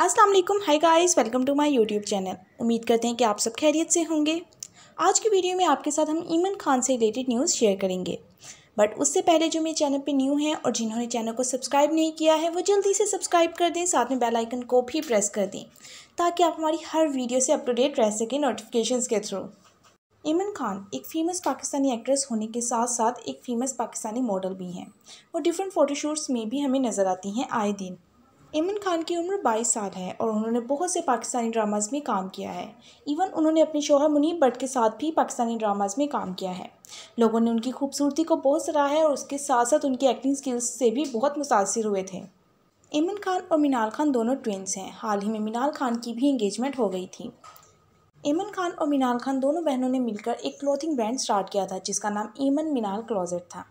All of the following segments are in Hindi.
अस्सलाम वालेकुम hi guys welcome to my YouTube channel उम्मीद करते हैं कि आप सब खैरियत से होंगे आज की वीडियो में आपके साथ हम ईमन खान से रिलेटेड न्यूज़ शेयर करेंगे बट उससे पहले जो मेरे चैनल पे न्यू हैं और जिन्होंने चैनल को सब्सक्राइब नहीं किया है वो जल्दी से सब्सक्राइब कर दें साथ में बेल आइकन को भी प्रेस कर दें ताकि आप हमारी हर वीडियो से अपटूडेट रह सकें नोटिफिकेशन के थ्रू ईमन खान एक फेमस पाकिस्तानी एक्ट्रेस होने के साथ साथ एक फेमस पाकिस्तानी मॉडल भी हैं वो डिफरेंट फ़ोटोशूट्स में भी हमें नज़र आती हैं आए दिन इमन खान की उम्र 22 साल है और उन्होंने बहुत से पाकिस्तानी ड्रामाज़ में काम किया है इवन उन्होंने अपने शोहर मुनीब भट्ट के साथ भी पाकिस्तानी ड्रामाज़ में काम किया है लोगों ने उनकी खूबसूरती को बहुत सराहा है और उसके साथ साथ उनकी एक्टिंग स्किल्स से भी बहुत मुतासर हुए थे इमन खान और मीनाल खान दोनों ट्विंस हैं हाल ही में मीनाल खान की भी इंगेजमेंट हो गई थी इमन खान और मीनाल खान दोनों बहनों ने मिलकर एक क्लोथिंग ब्रांड स्टार्ट किया था जिसका नाम ईमन मीनाल क्लोजेट था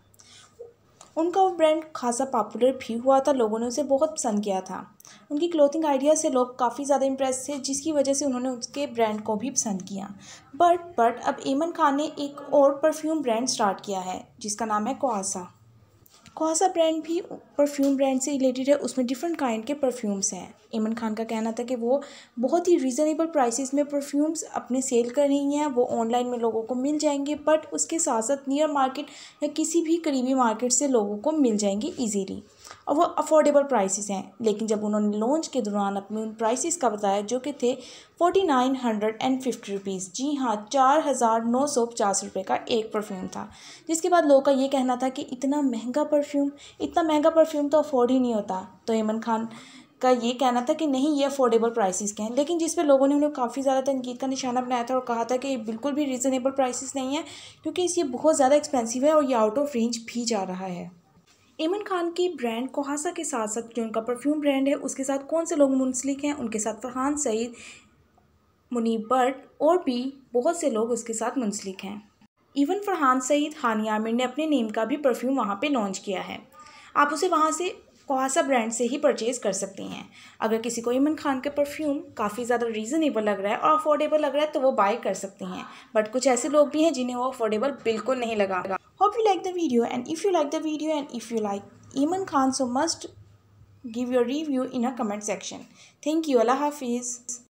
उनका वो ब्रांड खासा पॉपुलर भी हुआ था लोगों ने उसे बहुत पसंद किया था उनकी क्लोथिंग आइडिया से लोग काफ़ी ज़्यादा इम्प्रेस थे जिसकी वजह से उन्होंने उसके ब्रांड को भी पसंद किया बट बट अब एमन खान ने एक और परफ्यूम ब्रांड स्टार्ट किया है जिसका नाम है कोआसा कौन सा ब्रांड भी परफ्यूम ब्रांड से रिलेटेड है उसमें डिफरेंट काइंड के परफ्यूम्स हैं इमन खान का कहना था कि वो बहुत ही रीज़नेबल प्राइसेस में परफ्यूम्स अपने सेल कर रही हैं वो ऑनलाइन में लोगों को मिल जाएंगे बट उसके साथ साथ नियर मार्केट या किसी भी करीबी मार्केट से लोगों को मिल जाएंगे ईजीली और वो अफोर्डेबल प्राइसेस हैं लेकिन जब उन्होंने लॉन्च के दौरान अपने उन प्राइसेस का बताया जो कि थे forty nine hundred and fifty rupees जी हाँ चार हज़ार नौ सौ पचास रुपये का एक परफ्यूम था जिसके बाद लोगों का ये कहना था कि इतना महंगा परफ्यूम इतना महंगा परफ्यूम तो अफोर्ड ही नहीं होता तो हेमन खान का ये कहना था कि नहीं ये अफोर्डेबल प्राइसेस के हैं लेकिन जिस पे लोगों ने उन्हें काफ़ी ज़्यादा तनकीद का निशाना बनाया था और कहा था कि ये बिल्कुल भी रीज़नेबल प्राइसेस नहीं है क्योंकि इस ये बहुत ज़्यादा एक्सपेंसिव है और ये आउट ऑफ रेंज भी जा रहा है इमन खान की ब्रांड कोहासा के साथ साथ जो उनका परफ्यूम ब्रांड है उसके साथ कौन से लोग मुंसलिक हैं उनके साथ फरहान सईद मुनीब भट्ट और भी बहुत से लोग उसके साथ मुंसलिक हैं इवन फरहान सईद हानी आमिर ने अपने नेम का भी परफ्यूम वहाँ पे लॉन्च किया है आप उसे वहाँ से कोहासा ब्रांड से ही परचेज़ कर सकती हैं अगर किसी को इमन खान का परफ्यूम काफ़ी ज़्यादा रीज़नेबल लग रहा है और अफोर्डेबल लग रहा है तो वो बाय कर सकती हैं बट कुछ ऐसे लोग भी हैं जिन्हें वो अफोर्डेबल बिल्कुल नहीं लगा Hope you like the video and if you like the video and if you like Iman Khan so must give your review in a comment section. Thank you. Allah Hafiz.